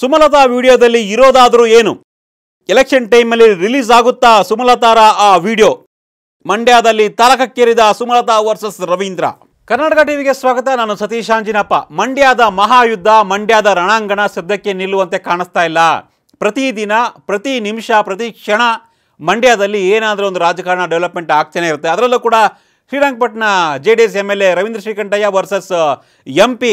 ಸುಮಲತಾ ವಿಡಿಯೋದಲ್ಲಿ ಇರೋದಾದರೂ ಏನು ಎಲೆಕ್ಷನ್ ಟೈಮಲ್ಲಿ ರಿಲೀಸ್ ಆಗುತ್ತಾ ಸುಮಲತಾರ ಆ ವಿಡಿಯೋ ಮಂಡ್ಯದಲ್ಲಿ ತಾರಕಕ್ಕೇರಿದ ಸುಮಲತಾ ವರ್ಸಸ್ ರವೀಂದ್ರ ಕರ್ನಾಟಕ ಟಿವಿಗೆ ಸ್ವಾಗತ ನಾನು ಸತೀಶ್ ಆಂಜಿನಪ್ಪ ಮಂಡ್ಯದ ಮಹಾಯುದ್ಧ ಮಂಡ್ಯದ ರಣಾಂಗಣ ಸದ್ಯಕ್ಕೆ ನಿಲ್ಲುವಂತೆ ಕಾಣಿಸ್ತಾ ಇಲ್ಲ ಪ್ರತಿದಿನ ಪ್ರತಿ ನಿಮಿಷ ಪ್ರತಿ ಕ್ಷಣ ಮಂಡ್ಯದಲ್ಲಿ ಏನಾದರೂ ಒಂದು ರಾಜಕಾರಣ ಡೆವಲಪ್ಮೆಂಟ್ ಆಗ್ತಾನೆ ಇರುತ್ತೆ ಅದರಲ್ಲೂ ಕೂಡ Srirangapatna J D S M L A Ravindra Srikantaiah versus M P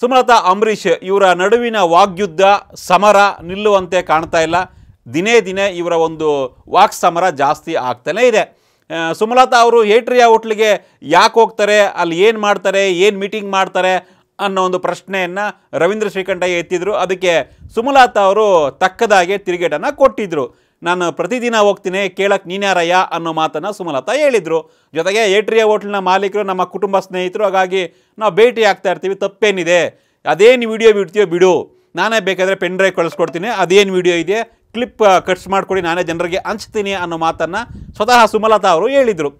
Sumalatha Ambareesh ಇವರ ನಡುವಿನ ವಾಗ್ಯುದ್ಧ ಸಮರ ನಿಲ್ಲುವಂತೆ ಕಾಣ್ತಾ ಇಲ್ಲ ದಿನೇ ದಿನೇ ಇವರ ಒಂದು ವಾಕ್ ಸಮರ ಜಾಸ್ತಿ ಆಗ್ತಾನೇ ಇದೆ ಸುಮಲತಾ ಅವರು ಏಟ್ರಿಯಾ ಹೋಟ್ಲಿಗೆ ಯಾಕೆ ಹೋಗ್ತಾರೆ ಅಲ್ಲಿ ಏನು ಮಾಡ್ತಾರೆ ಏನು ಮೀಟಿಂಗ್ ಮಾಡ್ತಾರೆ ಅನ್ನೋ ಒಂದು ಪ್ರಶ್ನೆಯನ್ನು ರವೀಂದ್ರ ಶ್ರೀಕಂಠಯ್ಯ ಎತ್ತಿದ್ರು ಅದಕ್ಕೆ ಸುಮಲತಾ ಅವರು ತಕ್ಕದಾಗೆ ತಿರುಗೇಟನ್ನು ಕೊಟ್ಟಿದ್ದರು ನಾನು ಪ್ರತಿದಿನ ಹೋಗ್ತೀನಿ ಕೇಳಕ್ಕೆ ನೀನ್ಯಾರಯ್ಯ ಅನ್ನೋ ಮಾತನ್ನು ಸುಮಲತಾ ಹೇಳಿದರು ಜೊತೆಗೆ ಏಟ್ರಿಯ ಹೋಟ್ಲಿನ ಮಾಲೀಕರು ನಮ್ಮ ಕುಟುಂಬ ಸ್ನೇಹಿತರು ಹಾಗಾಗಿ ನಾವು ಭೇಟಿ ಆಗ್ತಾ ಇರ್ತೀವಿ ತಪ್ಪೇನಿದೆ ಅದೇನು ವಿಡಿಯೋ ಬಿಡ್ತೀಯೋ ಬಿಡು ನಾನೇ ಬೇಕಾದರೆ ಪೆನ್ ಡ್ರೈವ್ ಕಳಿಸ್ಕೊಡ್ತೀನಿ ಅದೇನು ವಿಡಿಯೋ ಇದೆ ಕ್ಲಿಪ್ ಕಟ್ಸ್ ಮಾಡಿಕೊಡಿ ನಾನೇ ಜನರಿಗೆ ಹಂಚ್ತೀನಿ ಅನ್ನೋ ಮಾತನ್ನು ಸ್ವತಃ ಸುಮಲತಾ ಅವರು ಹೇಳಿದರು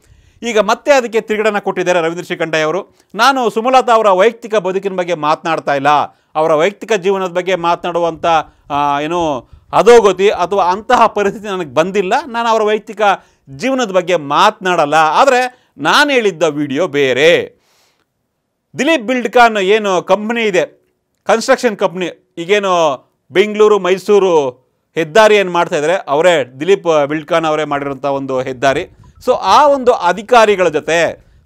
ಈಗ ಮತ್ತೆ ಅದಕ್ಕೆ ತಿರುಗಡನ ಕೊಟ್ಟಿದ್ದಾರೆ ರವೀಂದ್ರ ಶ್ರೀಕಂಠಯ್ಯ ಅವರು ನಾನು ಸುಮಲತಾ ಅವರ ವೈಯಕ್ತಿಕ ಬದುಕಿನ ಬಗ್ಗೆ ಮಾತನಾಡ್ತಾ ಇಲ್ಲ ಅವರ ವೈಯಕ್ತಿಕ ಜೀವನದ ಬಗ್ಗೆ ಮಾತನಾಡುವಂಥ ಏನು ಅಧೋಗತಿ ಅಥವಾ ಅಂತಹ ಪರಿಸ್ಥಿತಿ ನನಗೆ ಬಂದಿಲ್ಲ ನಾನು ಅವರ ವೈಯಕ್ತಿಕ ಜೀವನದ ಬಗ್ಗೆ ಮಾತನಾಡಲ್ಲ ಆದರೆ ನಾನು ಹೇಳಿದ್ದ ವಿಡಿಯೋ ಬೇರೆ ದಿಲೀಪ್ ಬಿಲ್ಡ್ಕಾನ್ ಏನು ಕಂಪ್ನಿ ಇದೆ ಕನ್ಸ್ಟ್ರಕ್ಷನ್ ಕಂಪ್ನಿ ಈಗೇನು ಬೆಂಗಳೂರು ಮೈಸೂರು ಹೆದ್ದಾರಿ ಏನು ಮಾಡ್ತಾಯಿದ್ದಾರೆ ಅವರೇ ದಿಲೀಪ್ ಬಿಲ್ಡ್ಕಾನ್ ಅವರೇ ಮಾಡಿರೋಂಥ ಒಂದು ಹೆದ್ದಾರಿ ಸೊ ಆ ಒಂದು ಅಧಿಕಾರಿಗಳ ಜೊತೆ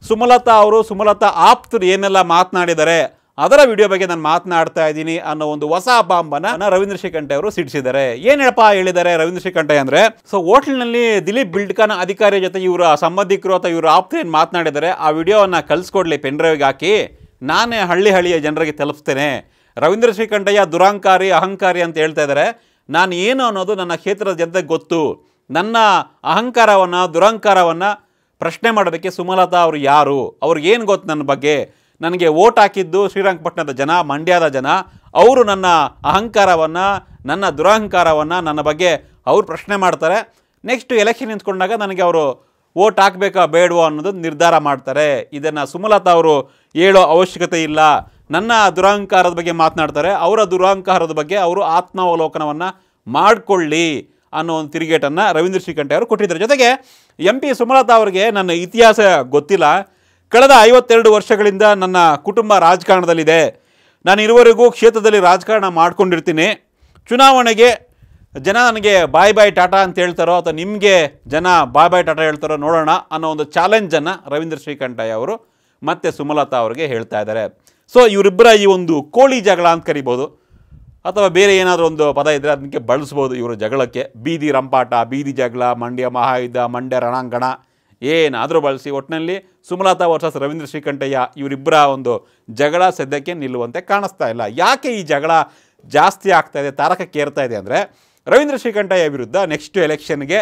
ಸುಮಲತಾ ಅವರು ಸುಮಲತಾ ಆಪ್ತರು ಏನೆಲ್ಲ ಮಾತನಾಡಿದ್ದಾರೆ ಅದರ ವಿಡಿಯೋ ಬಗ್ಗೆ ನಾನು ಮಾತನಾಡ್ತಾ ಇದ್ದೀನಿ ಅನ್ನೋ ಒಂದು ಹೊಸ ಬಾಂಬನ ರವೀಂದ್ರ ಶ್ರೀಕಂಠೆ ಅವರು ಸಿಡಿಸಿದ್ದಾರೆ ಏನಪ್ಪ ಹೇಳಿದ್ದಾರೆ ರವೀಂದ್ರ ಶ್ರೀಕಂಠೆ ಅಂದರೆ ಸೊ ಹೋಟ್ಲ್ನಲ್ಲಿ ದಿಲೀಪ್ ಬಿಲ್ಡ್ಕನ್ ಅಧಿಕಾರಿಯ ಜೊತೆ ಇವರ ಸಂಬಂಧಿಕರು ಅಥವಾ ಇವರು ಆಪ್ತರು ಏನು ಮಾತನಾಡಿದ್ದಾರೆ ಆ ವಿಡಿಯೋವನ್ನು ಪೆನ್ ಪೆನ್ಡ್ರೈವ್ಗೆ ಹಾಕಿ ನಾನೇ ಹಳ್ಳಿ ಹಳ್ಳಿಯ ಜನರಿಗೆ ತಲುಪಿಸ್ತೇನೆ ರವೀಂದ್ರ ಶ್ರೀಕಂಠಯ್ಯ ದುರಾಂಕಾರಿ ಅಹಂಕಾರಿ ಅಂತ ಹೇಳ್ತಾ ಇದ್ದಾರೆ ನಾನು ಏನು ಅನ್ನೋದು ನನ್ನ ಕ್ಷೇತ್ರದ ಜನತೆಗೆ ಗೊತ್ತು ನನ್ನ ಅಹಂಕಾರವನ್ನು ದುರಹಂಕಾರವನ್ನು ಪ್ರಶ್ನೆ ಮಾಡೋದಕ್ಕೆ ಸುಮಲತಾ ಅವರು ಯಾರು ಅವ್ರಿಗೇನು ಗೊತ್ತು ನನ್ನ ಬಗ್ಗೆ ನನಗೆ ಓಟ್ ಹಾಕಿದ್ದು ಶ್ರೀರಂಗಪಟ್ಟಣದ ಜನ ಮಂಡ್ಯದ ಜನ ಅವರು ನನ್ನ ಅಹಂಕಾರವನ್ನು ನನ್ನ ದುರಹಂಕಾರವನ್ನು ನನ್ನ ಬಗ್ಗೆ ಅವರು ಪ್ರಶ್ನೆ ಮಾಡ್ತಾರೆ ನೆಕ್ಸ್ಟ್ ಎಲೆಕ್ಷನ್ ನಿಂತ್ಕೊಂಡಾಗ ನನಗೆ ಅವರು ಓಟ್ ಹಾಕಬೇಕಾ ಬೇಡವೋ ಅನ್ನೋದು ನಿರ್ಧಾರ ಮಾಡ್ತಾರೆ ಇದನ್ನು ಸುಮಲತಾ ಅವರು ಹೇಳೋ ಅವಶ್ಯಕತೆ ಇಲ್ಲ ನನ್ನ ದುರಹಂಕಾರದ ಬಗ್ಗೆ ಮಾತನಾಡ್ತಾರೆ ಅವರ ದುರಹಂಕಾರದ ಬಗ್ಗೆ ಅವರು ಆತ್ಮಾವಲೋಕನವನ್ನು ಮಾಡಿಕೊಳ್ಳಿ ಅನ್ನೋ ಒಂದು ತಿರುಗೇಟನ್ನು ರವೀಂದ್ರ ಶ್ರೀಕಂಠಯ್ಯ ಅವರು ಕೊಟ್ಟಿದ್ದಾರೆ ಜೊತೆಗೆ ಎಂ ಪಿ ಸುಮಲತಾ ಅವರಿಗೆ ನನ್ನ ಇತಿಹಾಸ ಗೊತ್ತಿಲ್ಲ ಕಳೆದ ಐವತ್ತೆರಡು ವರ್ಷಗಳಿಂದ ನನ್ನ ಕುಟುಂಬ ರಾಜಕಾರಣದಲ್ಲಿದೆ ನಾನು ಇರುವರೆಗೂ ಕ್ಷೇತ್ರದಲ್ಲಿ ರಾಜಕಾರಣ ಮಾಡ್ಕೊಂಡಿರ್ತೀನಿ ಚುನಾವಣೆಗೆ ಜನ ನನಗೆ ಬಾಯ್ ಬಾಯ್ ಟಾಟಾ ಅಂತ ಹೇಳ್ತಾರೋ ಅಥವಾ ನಿಮಗೆ ಜನ ಬಾಯ್ ಬಾಯ್ ಟಾಟಾ ಹೇಳ್ತಾರೋ ನೋಡೋಣ ಅನ್ನೋ ಒಂದು ಚಾಲೆಂಜನ್ನು ರವೀಂದ್ರ ಶ್ರೀಕಂಠಯ್ಯ ಅವರು ಮತ್ತೆ ಸುಮಲತಾ ಅವರಿಗೆ ಹೇಳ್ತಾ ಇದ್ದಾರೆ ಸೊ ಇವರಿಬ್ಬರ ಈ ಒಂದು ಕೋಳಿ ಜಗಳ ಅಂತ ಕರಿಬೋದು ಅಥವಾ ಬೇರೆ ಏನಾದರೂ ಒಂದು ಪದ ಇದ್ದರೆ ಅದಕ್ಕೆ ಬಳಸ್ಬೋದು ಇವರ ಜಗಳಕ್ಕೆ ಬೀದಿ ರಂಪಾಟ ಬೀದಿ ಜಗಳ ಮಂಡ್ಯ ಮಹಾಯುದ್ಧ ಮಂಡ್ಯ ರಣಾಂಗಣ ಏನಾದರೂ ಬಳಸಿ ಒಟ್ಟಿನಲ್ಲಿ ಸುಮಲತಾ ವರ್ಸಸ್ ರವೀಂದ್ರ ಶ್ರೀಕಂಠಯ್ಯ ಇವರಿಬ್ಬರ ಒಂದು ಜಗಳ ಸದ್ಯಕ್ಕೆ ನಿಲ್ಲುವಂತೆ ಕಾಣಿಸ್ತಾ ಇಲ್ಲ ಯಾಕೆ ಈ ಜಗಳ ಜಾಸ್ತಿ ಆಗ್ತಾ ಇದೆ ತಾರಕಕ್ಕೇರ್ತಾ ಇದೆ ಅಂದರೆ ರವೀಂದ್ರ ಶ್ರೀಕಂಠಯ್ಯ ವಿರುದ್ಧ ನೆಕ್ಸ್ಟ್ ಎಲೆಕ್ಷನ್ಗೆ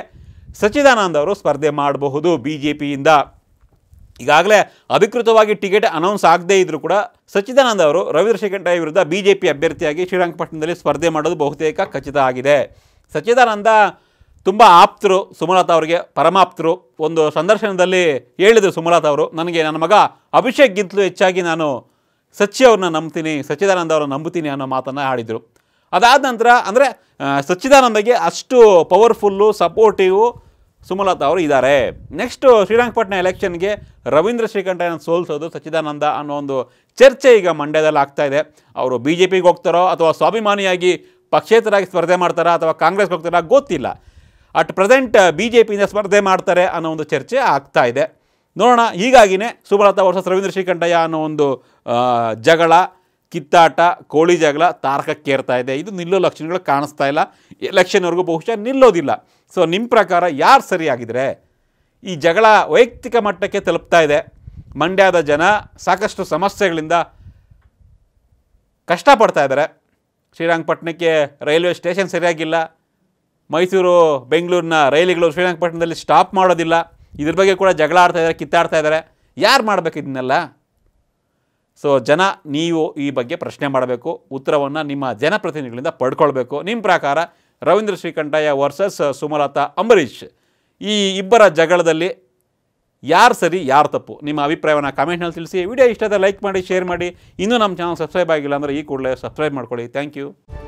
ಸಚ್ಚಿದಾನಂದ ಅವರು ಸ್ಪರ್ಧೆ ಮಾಡಬಹುದು ಬಿ ಜೆ ಪಿಯಿಂದ ಈಗಾಗಲೇ ಅಧಿಕೃತವಾಗಿ ಟಿಕೆಟ್ ಅನೌನ್ಸ್ ಆಗದೇ ಇದ್ದರೂ ಕೂಡ ಸಚ್ಚಿದಾನಂದ ಅವರು ರವೀಂದ್ರ ಶೇಖರ್ ವಿರುದ್ಧ ಬಿ ಜೆ ಪಿ ಅಭ್ಯರ್ಥಿಯಾಗಿ ಶ್ರೀರಂಗಪಟ್ಟಣದಲ್ಲಿ ಸ್ಪರ್ಧೆ ಮಾಡೋದು ಬಹುತೇಕ ಖಚಿತ ಆಗಿದೆ ಸಚ್ಚಿದಾನಂದ ತುಂಬ ಆಪ್ತರು ಸುಮಲತಾ ಅವರಿಗೆ ಪರಮಾಪ್ತರು ಒಂದು ಸಂದರ್ಶನದಲ್ಲಿ ಹೇಳಿದರು ಸುಮಲತಾ ಅವರು ನನಗೆ ನನ್ನ ಮಗ ಅಭಿಷೇಕ್ಗಿಂತಲೂ ಹೆಚ್ಚಾಗಿ ನಾನು ಸಚ್ಚಿ ಅವ್ರನ್ನ ನಂಬ್ತೀನಿ ಸಚ್ಚಿದಾನಂದ ಅವ್ರನ್ನ ನಂಬುತ್ತೀನಿ ಅನ್ನೋ ಮಾತನ್ನು ಆಡಿದರು ಅದಾದ ನಂತರ ಅಂದರೆ ಸಚ್ಚಿದಾನಂದಗೆ ಅಷ್ಟು ಪವರ್ಫುಲ್ಲು ಸಪೋರ್ಟಿವು ಸುಮಲತಾ ಅವರು ಇದ್ದಾರೆ ನೆಕ್ಸ್ಟು ಶ್ರೀರಂಗಪಟ್ಟಣ ಎಲೆಕ್ಷನ್ಗೆ ರವೀಂದ್ರ ಶ್ರೀಕಂಠಯ್ಯನ ಸೋಲ್ಸೋದು ಸಚ್ಚಿದಾನಂದ ಅನ್ನೋ ಒಂದು ಚರ್ಚೆ ಈಗ ಮಂಡ್ಯದಲ್ಲಿ ಆಗ್ತಾ ಇದೆ ಅವರು ಬಿ ಜೆ ಪಿಗೆ ಹೋಗ್ತಾರೋ ಅಥವಾ ಸ್ವಾಭಿಮಾನಿಯಾಗಿ ಪಕ್ಷೇತರಾಗಿ ಸ್ಪರ್ಧೆ ಮಾಡ್ತಾರಾ ಅಥವಾ ಕಾಂಗ್ರೆಸ್ಗೆ ಹೋಗ್ತಾರಾ ಗೊತ್ತಿಲ್ಲ ಅಟ್ ಪ್ರೆಸೆಂಟ್ ಬಿ ಜೆ ಪಿಯಿಂದ ಸ್ಪರ್ಧೆ ಮಾಡ್ತಾರೆ ಅನ್ನೋ ಒಂದು ಚರ್ಚೆ ಆಗ್ತಾ ಇದೆ ನೋಡೋಣ ಹೀಗಾಗಿಯೇ ಸುಮಲತಾ ವರ್ಷ ರವೀಂದ್ರ ಶ್ರೀಕಂಠಯ್ಯ ಅನ್ನೋ ಒಂದು ಜಗಳ ಕಿತ್ತಾಟ ಕೋಳಿ ಜಗಳ ತಾರಕಕ್ಕೇರ್ತಾ ಇದೆ ಇದು ನಿಲ್ಲೋ ಲಕ್ಷಣಗಳು ಕಾಣಿಸ್ತಾ ಇಲ್ಲ ಎಲೆಕ್ಷನ್ವರೆಗೂ ಬಹುಶಃ ನಿಲ್ಲೋದಿಲ್ಲ ಸೊ ನಿಮ್ಮ ಪ್ರಕಾರ ಯಾರು ಸರಿಯಾಗಿದ್ರೆ ಈ ಜಗಳ ವೈಯಕ್ತಿಕ ಮಟ್ಟಕ್ಕೆ ತಲುಪ್ತಾ ಇದೆ ಮಂಡ್ಯದ ಜನ ಸಾಕಷ್ಟು ಸಮಸ್ಯೆಗಳಿಂದ ಕಷ್ಟಪಡ್ತಾ ಇದ್ದಾರೆ ಶ್ರೀರಂಗಪಟ್ಟಣಕ್ಕೆ ರೈಲ್ವೆ ಸ್ಟೇಷನ್ ಸರಿಯಾಗಿಲ್ಲ ಮೈಸೂರು ಬೆಂಗಳೂರಿನ ರೈಲುಗಳು ಶ್ರೀರಂಗಪಟ್ಟಣದಲ್ಲಿ ಸ್ಟಾಪ್ ಮಾಡೋದಿಲ್ಲ ಇದ್ರ ಬಗ್ಗೆ ಕೂಡ ಜಗಳ ಆಡ್ತಾ ಇದ್ದಾರೆ ಕಿತ್ತಾಡ್ತಾ ಇದ್ದಾರೆ ಯಾರು ಮಾಡಬೇಕು ಇದನ್ನೆಲ್ಲ ಸೊ ಜನ ನೀವು ಈ ಬಗ್ಗೆ ಪ್ರಶ್ನೆ ಮಾಡಬೇಕು ಉತ್ತರವನ್ನು ನಿಮ್ಮ ಜನಪ್ರತಿನಿಧಿಗಳಿಂದ ಪಡ್ಕೊಳ್ಬೇಕು ನಿಮ್ಮ ಪ್ರಕಾರ ರವೀಂದ್ರ ಶ್ರೀಕಂಠಯ್ಯ ವರ್ಸಸ್ ಸುಮಲತಾ ಅಂಬರೀಷ್ ಈ ಇಬ್ಬರ ಜಗಳದಲ್ಲಿ ಯಾರು ಸರಿ ಯಾರು ತಪ್ಪು ನಿಮ್ಮ ಅಭಿಪ್ರಾಯವನ್ನು ಕಾಮೆಂಟ್ನಲ್ಲಿ ತಿಳಿಸಿ ವಿಡಿಯೋ ಇಷ್ಟ ಲೈಕ್ ಮಾಡಿ ಶೇರ್ ಮಾಡಿ ಇನ್ನೂ ನಮ್ಮ ಚಾನಲ್ ಸಬ್ಸ್ಕ್ರೈಬ್ ಆಗಿಲ್ಲ ಅಂದರೆ ಈ ಕೂಡಲೇ ಸಬ್ಸ್ಕ್ರೈಬ್ ಮಾಡ್ಕೊಳ್ಳಿ ಥ್ಯಾಂಕ್ ಯು